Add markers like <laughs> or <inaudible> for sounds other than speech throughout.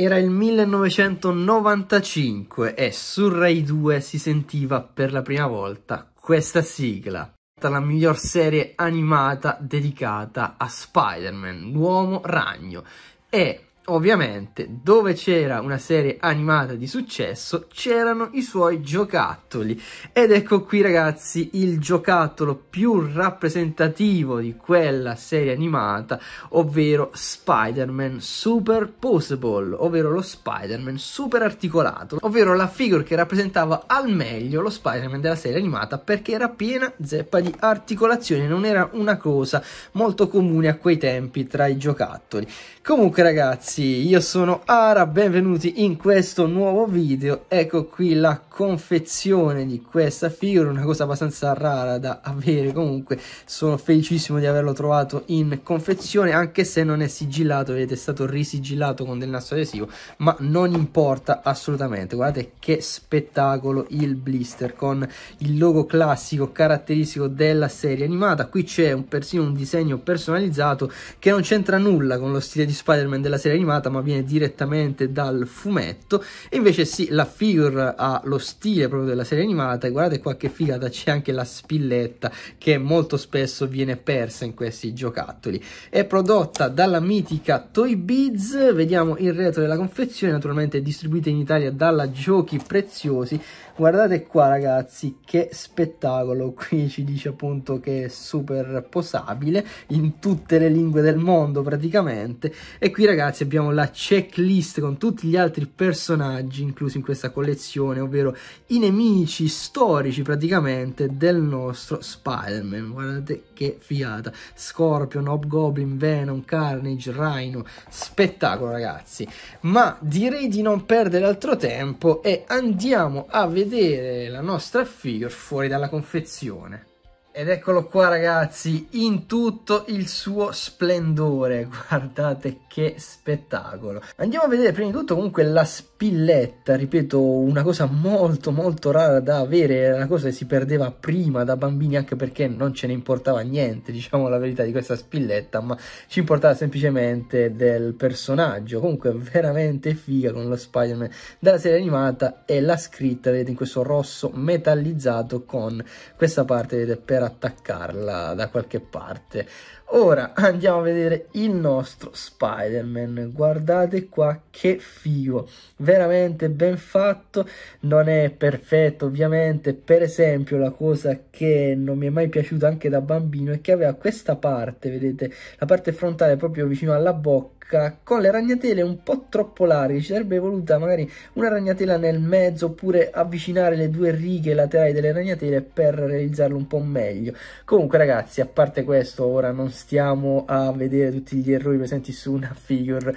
Era il 1995 e su Rai 2 si sentiva per la prima volta questa sigla, la miglior serie animata dedicata a Spider-Man, l'uomo ragno, e ovviamente dove c'era una serie animata di successo c'erano i suoi giocattoli ed ecco qui ragazzi il giocattolo più rappresentativo di quella serie animata ovvero Spider-Man Super Possible ovvero lo Spider-Man super articolato ovvero la figure che rappresentava al meglio lo Spider-Man della serie animata perché era piena zeppa di articolazioni non era una cosa molto comune a quei tempi tra i giocattoli comunque ragazzi ragazzi, io sono Ara, benvenuti in questo nuovo video. Ecco qui la confezione di questa figura, una cosa abbastanza rara da avere comunque. Sono felicissimo di averlo trovato in confezione, anche se non è sigillato, vedete è stato risigillato con del nastro adesivo, ma non importa assolutamente. Guardate che spettacolo il blister con il logo classico caratteristico della serie animata. Qui c'è persino un disegno personalizzato che non c'entra nulla con lo stile di Spider-Man della serie animata animata ma viene direttamente dal fumetto e invece sì la figure ha lo stile proprio della serie animata e guardate qua che figata c'è anche la spilletta che molto spesso viene persa in questi giocattoli è prodotta dalla mitica Toy Biz vediamo il retro della confezione naturalmente distribuita in Italia dalla Giochi Preziosi guardate qua ragazzi che spettacolo qui ci dice appunto che è super posabile in tutte le lingue del mondo praticamente e qui ragazzi abbiamo abbiamo la checklist con tutti gli altri personaggi inclusi in questa collezione, ovvero i nemici storici praticamente del nostro Spider-Man. Guardate che figata. Scorpion, Hobgoblin, Venom, Carnage, Rhino. Spettacolo ragazzi. Ma direi di non perdere altro tempo e andiamo a vedere la nostra figure fuori dalla confezione. Ed eccolo qua ragazzi, in tutto il suo splendore, <laughs> guardate che spettacolo. Andiamo a vedere prima di tutto comunque l'aspetto spilletta, ripeto, una cosa molto molto rara da avere, era una cosa che si perdeva prima da bambini anche perché non ce ne importava niente, diciamo la verità di questa spilletta, ma ci importava semplicemente del personaggio, comunque veramente figa con lo Spider-Man della serie animata e la scritta, vedete, in questo rosso metallizzato con questa parte, vedete, per attaccarla da qualche parte. Ora andiamo a vedere il nostro Spider-Man, guardate qua che figo, veramente ben fatto, non è perfetto ovviamente, per esempio la cosa che non mi è mai piaciuta anche da bambino è che aveva questa parte, vedete, la parte frontale proprio vicino alla bocca, bocca con le ragnatele un po' troppo larghe, ci sarebbe voluta magari una ragnatela nel mezzo oppure avvicinare le due righe laterali delle ragnatele per realizzarlo un po' meglio. Comunque ragazzi, a parte questo, ora non stiamo a vedere tutti gli errori presenti su una figure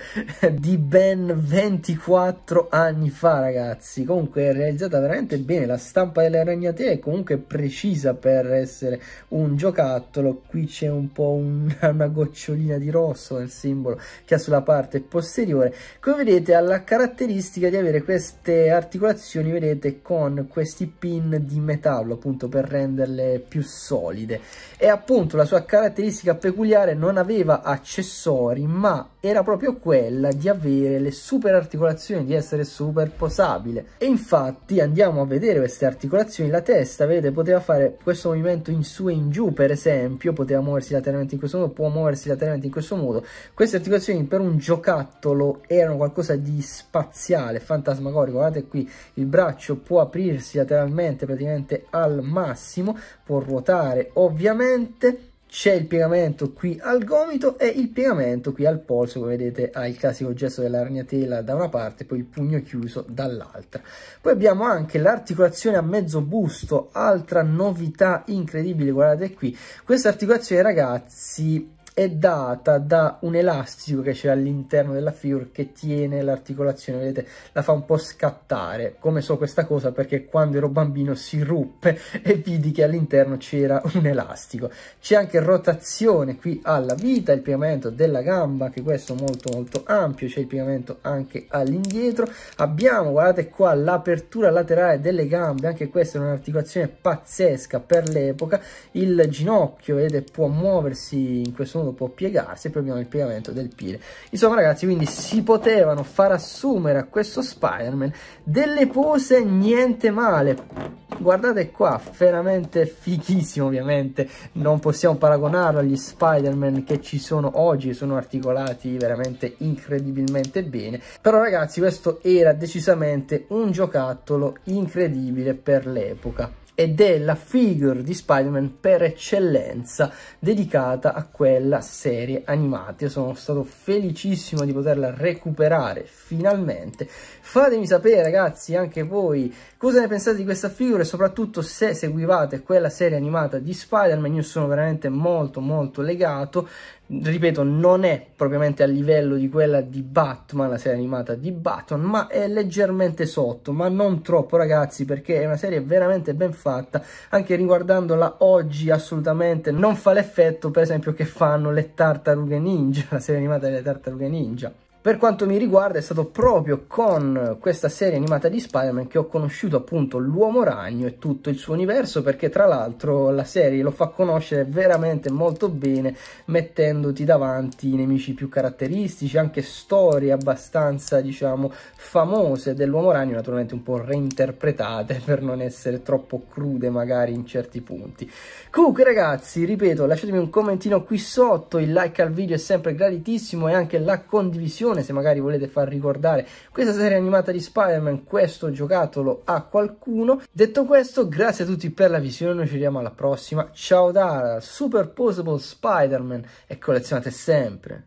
di ben 24 anni fa ragazzi, comunque è realizzata veramente bene, la stampa delle ragnatele è comunque precisa per essere un giocattolo, qui c'è un po' una, <laughs> una gocciolina di rosso nel simbolo che ha sulla parte posteriore come vedete ha la caratteristica di avere queste articolazioni vedete con questi pin di metallo appunto per renderle più solide e appunto la sua caratteristica peculiare non aveva accessori ma era proprio quella di avere le super articolazioni, di essere super posabile. E infatti andiamo a vedere queste articolazioni, la testa, vedete, poteva fare questo movimento in su e in giù, per esempio, poteva muoversi lateralmente in questo modo, può muoversi lateralmente in questo modo. Queste articolazioni per un giocattolo erano qualcosa di spaziale, fantasmagorico, guardate qui, il braccio può aprirsi lateralmente praticamente al massimo, può ruotare ovviamente c'è il piegamento qui al gomito e il piegamento qui al polso, come vedete ha il classico gesto dell'argnatela da una parte, poi il pugno chiuso dall'altra. Poi abbiamo anche l'articolazione a mezzo busto, altra novità incredibile, guardate qui. Questa articolazione ragazzi è data da un elastico che c'è all'interno della figure che tiene l'articolazione, vedete, la fa un po' scattare. Come so questa cosa? Perché quando ero bambino si ruppe <laughs> e vidi che all'interno c'era un elastico. C'è anche rotazione qui alla vita, il piegamento della gamba, anche questo molto molto ampio, c'è il piegamento anche all'indietro. Abbiamo, guardate qua, l'apertura laterale delle gambe, anche questa è un'articolazione pazzesca per l'epoca. Il ginocchio, vedete, può muoversi in questo modo uno può piegarsi e poi abbiamo il piegamento del piede. Insomma ragazzi, quindi si potevano far assumere a questo Spider-Man delle pose niente male. Guardate qua, veramente fighissimo ovviamente, non possiamo paragonarlo agli Spider-Man che ci sono oggi, sono articolati veramente incredibilmente bene. Però ragazzi questo era decisamente un giocattolo incredibile per l'epoca ed è la figure di Spider-Man per eccellenza dedicata a quella serie animata. Io sono stato felicissimo di poterla recuperare finalmente. Fatemi sapere ragazzi anche voi cosa ne pensate di questa figura e soprattutto se seguivate quella serie animata di Spider-Man. Io sono veramente molto molto legato ripeto, non è propriamente a livello di quella di Batman, la serie animata di Batman, ma è leggermente sotto, ma non troppo ragazzi, perché è una serie veramente ben fatta, anche riguardandola oggi assolutamente non fa l'effetto, per esempio, che fanno le Tartarughe Ninja, <laughs> la serie animata delle Tartarughe Ninja. Per quanto mi riguarda è stato proprio con questa serie animata di Spider-Man che ho conosciuto appunto l'Uomo Ragno e tutto il suo universo perché tra l'altro la serie lo fa conoscere veramente molto bene mettendoti davanti i nemici più caratteristici, anche storie abbastanza diciamo famose dell'Uomo Ragno naturalmente un po' reinterpretate <laughs> per non essere troppo crude magari in certi punti. Comunque ragazzi ripeto lasciatemi un commentino qui sotto, il like al video è sempre gratitissimo e anche la condivisione persone, se magari volete far ricordare questa serie animata di Spider-Man, questo giocattolo a qualcuno. Detto questo, grazie a tutti per la visione, noi ci vediamo alla prossima. Ciao da Possible Spider-Man e collezionate sempre.